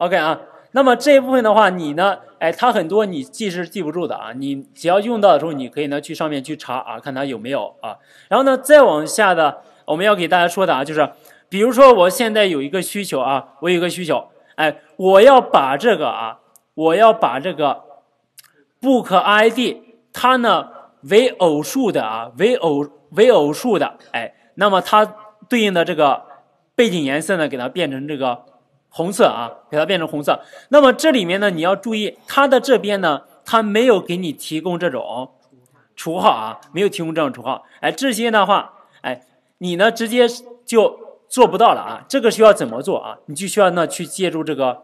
OK 啊，那么这一部分的话，你呢？哎，它很多，你记是记不住的啊。你只要用到的时候，你可以呢去上面去查啊，看它有没有啊。然后呢，再往下的，我们要给大家说的啊，就是比如说我现在有一个需求啊，我有一个需求，哎，我要把这个啊，我要把这个 book ID 它呢为偶数的啊，为偶为偶数的，哎，那么它对应的这个背景颜色呢，给它变成这个。红色啊，给它变成红色。那么这里面呢，你要注意，它的这边呢，它没有给你提供这种除号啊，没有提供这种除号。哎，这些的话，哎，你呢直接就做不到了啊。这个需要怎么做啊？你就需要呢去借助这个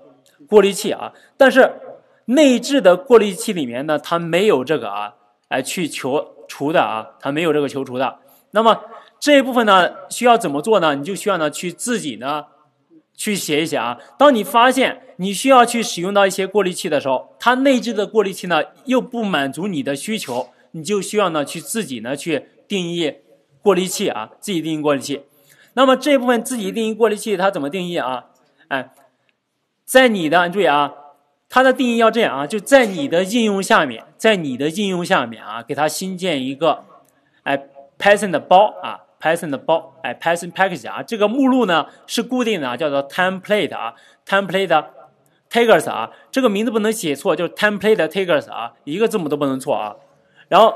过滤器啊。但是内置的过滤器里面呢，它没有这个啊，哎，去求除的啊，它没有这个求除的。那么这一部分呢，需要怎么做呢？你就需要呢去自己呢。去写一写啊！当你发现你需要去使用到一些过滤器的时候，它内置的过滤器呢又不满足你的需求，你就需要呢去自己呢去定义过滤器啊，自己定义过滤器。那么这一部分自己定义过滤器它怎么定义啊？哎，在你的注意啊，它的定义要这样啊，就在你的应用下面，在你的应用下面啊，给它新建一个哎 Python 的包啊。Python 的包，哎，Python package 啊，这个目录呢是固定的啊，叫做 template 啊，template tigers 啊，这个名字不能写错，就是 template tigers 啊，一个字母都不能错啊。然后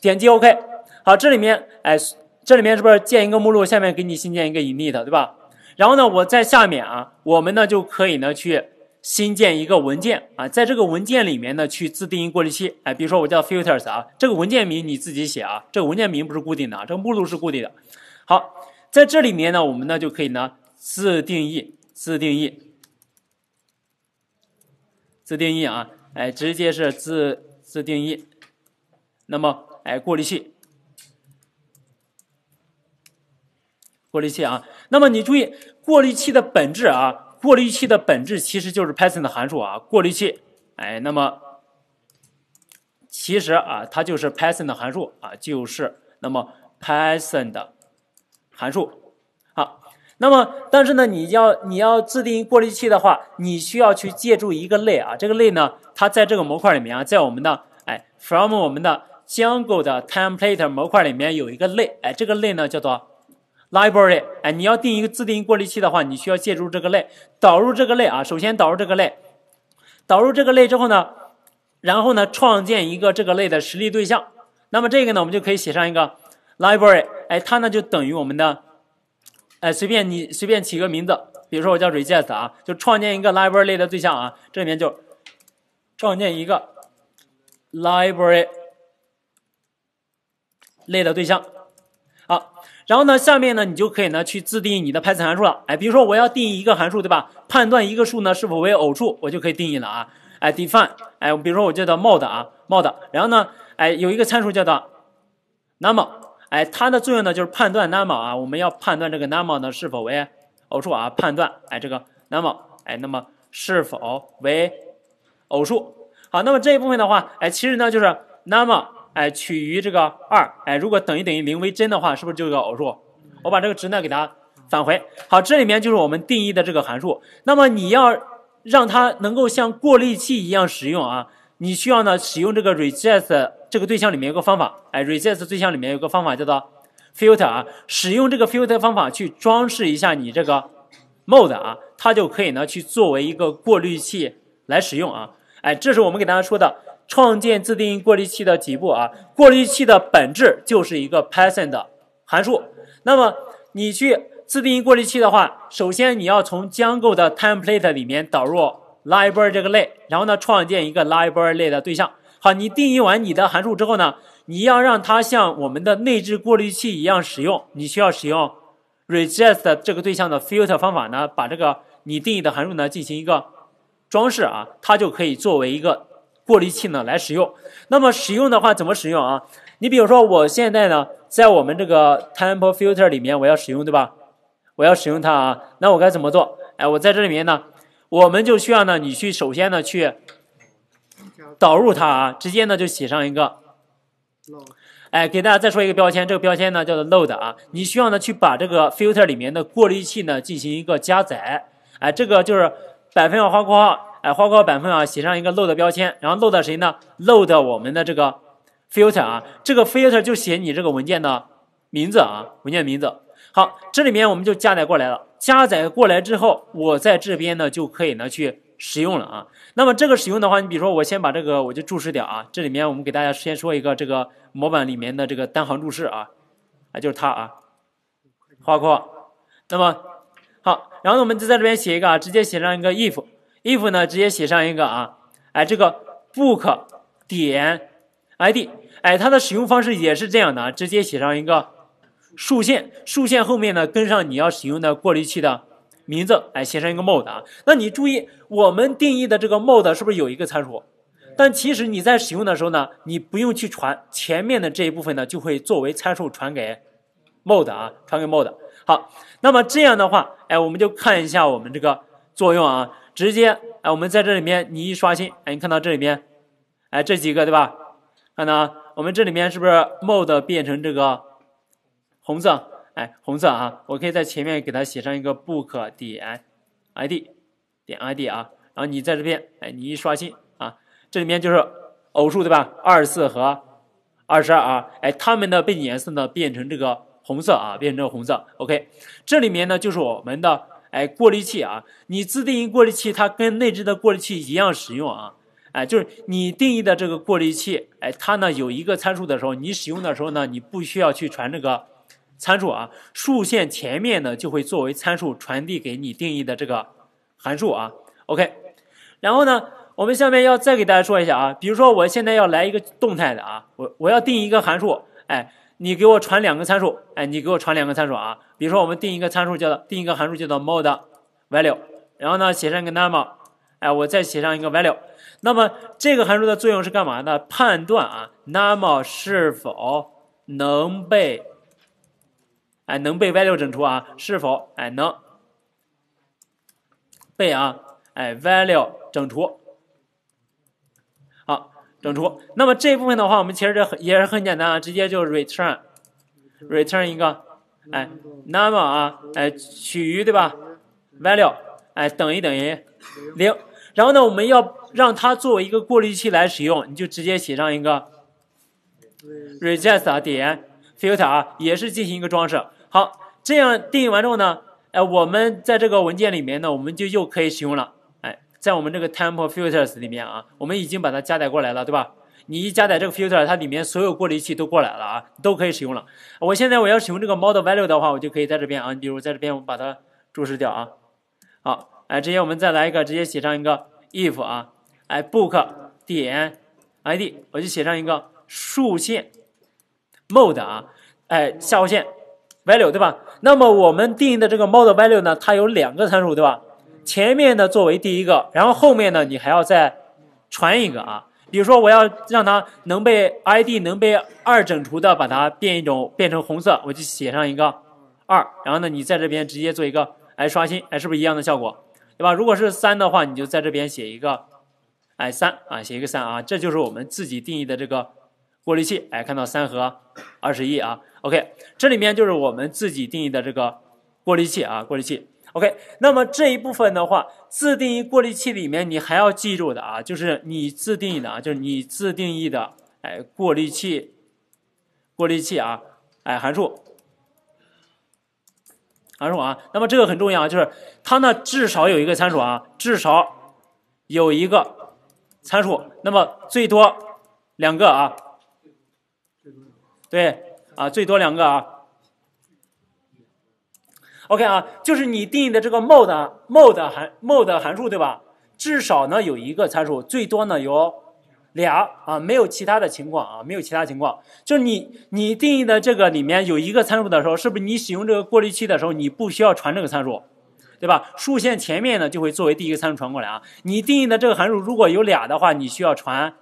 点击 OK，好，这里面，哎，这里面是不是建一个目录？下面给你新建一个 init，对吧？然后呢，我在下面啊，我们呢就可以呢去。新建一个文件啊，在这个文件里面呢，去自定义过滤器。哎，比如说我叫 filters 啊，这个文件名你自己写啊。这个文件名不是固定的啊，这个目录是固定的。好，在这里面呢，我们呢就可以呢自定义，自定义，自定义啊。哎，直接是自自定义。那么，哎，过滤器，过滤器啊。那么你注意，过滤器的本质啊。过滤器的本质其实就是 Python 的函数啊，过滤器，哎，那么其实啊，它就是 Python 的函数啊，就是那么 Python 的函数。好，那么但是呢，你要你要制定过滤器的话，你需要去借助一个类啊，这个类呢，它在这个模块里面啊，在我们的哎，from 我们的 Django 的 template 模块里面有一个类，哎，这个类呢叫做。library，哎，你要定一个自定义过滤器的话，你需要借助这个类，导入这个类啊。首先导入这个类，导入这个类之后呢，然后呢，创建一个这个类的实例对象。那么这个呢，我们就可以写上一个 library，哎，它呢就等于我们的，哎，随便你随便起个名字，比如说我叫 reject 啊，就创建一个 library 类的对象啊。这里面就创建一个 library 类的对象。好，然后呢，下面呢，你就可以呢去自定义你的 Python 函数了。哎，比如说我要定义一个函数，对吧？判断一个数呢是否为偶数，我就可以定义了啊。哎，define，哎，比如说我叫做 mod 啊，mod。然后呢，哎，有一个参数叫做 number，哎，它的作用呢就是判断 number 啊，我们要判断这个 number 呢是否为偶数啊，判断哎这个 number 哎那么是否为偶数。好，那么这一部分的话，哎，其实呢就是 number。哎，取于这个二，哎，如果等于等于零为真的话，是不是就有个偶数？我把这个值呢给它返回。好，这里面就是我们定义的这个函数。那么你要让它能够像过滤器一样使用啊，你需要呢使用这个 reject 这个对象里面有个方法，哎，reject 对象里面有个方法叫做 filter 啊，使用这个 filter 方法去装饰一下你这个 mode 啊，它就可以呢去作为一个过滤器来使用啊。哎，这是我们给大家说的。创建自定义过滤器的几步啊？过滤器的本质就是一个 Python 的函数。那么你去自定义过滤器的话，首先你要从 Django 的 Template 里面导入 Library 这个类，然后呢，创建一个 Library 类的对象。好，你定义完你的函数之后呢，你要让它像我们的内置过滤器一样使用，你需要使用 Register 这个对象的 Filter 方法呢，把这个你定义的函数呢进行一个装饰啊，它就可以作为一个。过滤器呢来使用，那么使用的话怎么使用啊？你比如说我现在呢在我们这个 t e m p o e Filter 里面我要使用对吧？我要使用它啊，那我该怎么做？哎，我在这里面呢，我们就需要呢你去首先呢去导入它啊，直接呢就写上一个哎，给大家再说一个标签，这个标签呢叫做 Load 啊，你需要呢去把这个 Filter 里面的过滤器呢进行一个加载，哎，这个就是百分号花括号。哎，画个板缝啊，写上一个 load 标签，然后 load 谁呢？load 我们的这个 filter 啊，这个 filter 就写你这个文件的名字啊，文件名字。好，这里面我们就加载过来了。加载过来之后，我在这边呢就可以呢去使用了啊。那么这个使用的话，你比如说我先把这个我就注释掉啊。这里面我们给大家先说一个这个模板里面的这个单行注释啊，啊就是它啊，画括。那么好，然后我们就在这边写一个啊，直接写上一个 if。if 呢，直接写上一个啊，哎，这个 book 点 id，哎，它的使用方式也是这样的啊，直接写上一个竖线，竖线后面呢跟上你要使用的过滤器的名字，哎，写上一个 mode 啊。那你注意，我们定义的这个 mode 是不是有一个参数？但其实你在使用的时候呢，你不用去传前面的这一部分呢，就会作为参数传给 mode 啊，传给 mode。好，那么这样的话，哎，我们就看一下我们这个作用啊。直接，哎，我们在这里面，你一刷新，哎，你看到这里面，哎，这几个对吧？看到，我们这里面是不是 mode 变成这个红色？哎，红色啊，我可以在前面给它写上一个 book 点 i d 点 i d 啊，然后你在这边，哎，你一刷新啊，这里面就是偶数对吧？二十四和二十二啊，哎，它们的背景颜色呢变成这个红色啊，变成这个红色。OK，这里面呢就是我们的。哎，过滤器啊，你自定义过滤器，它跟内置的过滤器一样使用啊。哎，就是你定义的这个过滤器，哎，它呢有一个参数的时候，你使用的时候呢，你不需要去传这个参数啊，竖线前面呢就会作为参数传递给你定义的这个函数啊。OK，然后呢，我们下面要再给大家说一下啊，比如说我现在要来一个动态的啊，我我要定一个函数，哎。你给我传两个参数，哎，你给我传两个参数啊。比如说，我们定一个参数叫做，定一个函数叫做 mod value，然后呢，写上一个 number，哎，我再写上一个 value。那么这个函数的作用是干嘛呢？判断啊，number 是否能被，哎，能被 value 整除啊？是否哎能被啊，哎 value 整除？整除，那么这一部分的话，我们其实这也是很简单啊，直接就 return return 一个哎 number 啊，哎取余对吧？value 哎等于等于零，然后呢，我们要让它作为一个过滤器来使用，你就直接写上一个 r e g i s t 啊点 filter 啊，也是进行一个装饰。好，这样定义完之后呢，哎，我们在这个文件里面呢，我们就又可以使用了。在我们这个 t e m p l e filters 里面啊，我们已经把它加载过来了，对吧？你一加载这个 filter，它里面所有过滤器都过来了啊，都可以使用了。我现在我要使用这个 model value 的话，我就可以在这边啊，你比如在这边我把它注释掉啊。好，哎，直接我们再来一个，直接写上一个 if 啊，哎 book 点 id，我就写上一个竖线 mode 啊，哎下划线 value 对吧？那么我们定义的这个 model value 呢，它有两个参数对吧？前面的作为第一个，然后后面呢，你还要再传一个啊。比如说我要让它能被 ID 能被二整除的，把它变一种变成红色，我就写上一个二。然后呢，你在这边直接做一个，哎，刷新，哎，是不是一样的效果，对吧？如果是三的话，你就在这边写一个，哎，三啊，写一个三啊，这就是我们自己定义的这个过滤器。哎，看到三和二十一啊，OK，这里面就是我们自己定义的这个过滤器啊，过滤器。OK，那么这一部分的话，自定义过滤器里面你还要记住的啊，就是你自定义的啊，就是你自定义的哎，过滤器，过滤器啊，哎，函数，函数啊。那么这个很重要啊，就是它呢至少有一个参数啊，至少有一个参数，那么最多两个啊，对啊，最多两个啊。OK 啊，就是你定义的这个 mode mode 函数，对吧？至少呢有一个参数，最多呢有俩啊，没有其他的情况啊，没有其他情况。就是你你定义的这个里面有一个参数的时候，是不是你使用这个过滤器的时候，你不需要传这个参数，对吧？竖线前面呢就会作为第一个参数传过来啊。你定义的这个函数如果有俩的话，你需要传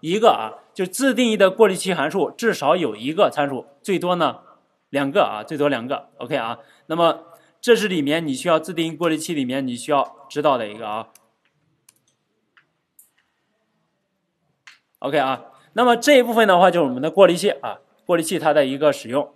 一个啊。就自定义的过滤器函数至少有一个参数，最多呢。两个啊，最多两个，OK 啊。那么这是里面你需要自定义过滤器里面你需要知道的一个啊，OK 啊。那么这一部分的话就是我们的过滤器啊，过滤器它的一个使用。